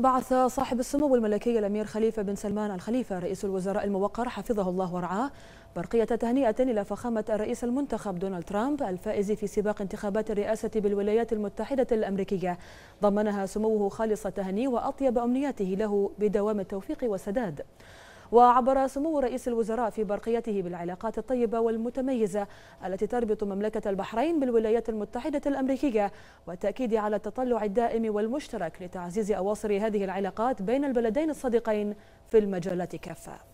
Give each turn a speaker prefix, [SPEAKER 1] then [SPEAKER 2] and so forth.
[SPEAKER 1] بعث صاحب السمو الملكي الأمير خليفة بن سلمان الخليفة رئيس الوزراء الموقر حفظه الله ورعاه برقية تهنئة إلى فخامة الرئيس المنتخب دونالد ترامب الفائز في سباق انتخابات الرئاسة بالولايات المتحدة الأمريكية ضمنها سموه خالص تهني وأطيب أمنياته له بدوام التوفيق والسداد وعبر سمو رئيس الوزراء في برقيته بالعلاقات الطيبة والمتميزة التي تربط مملكة البحرين بالولايات المتحدة الأمريكية والتأكيد على التطلع الدائم والمشترك لتعزيز أواصر هذه العلاقات بين البلدين الصديقين في المجالات كافة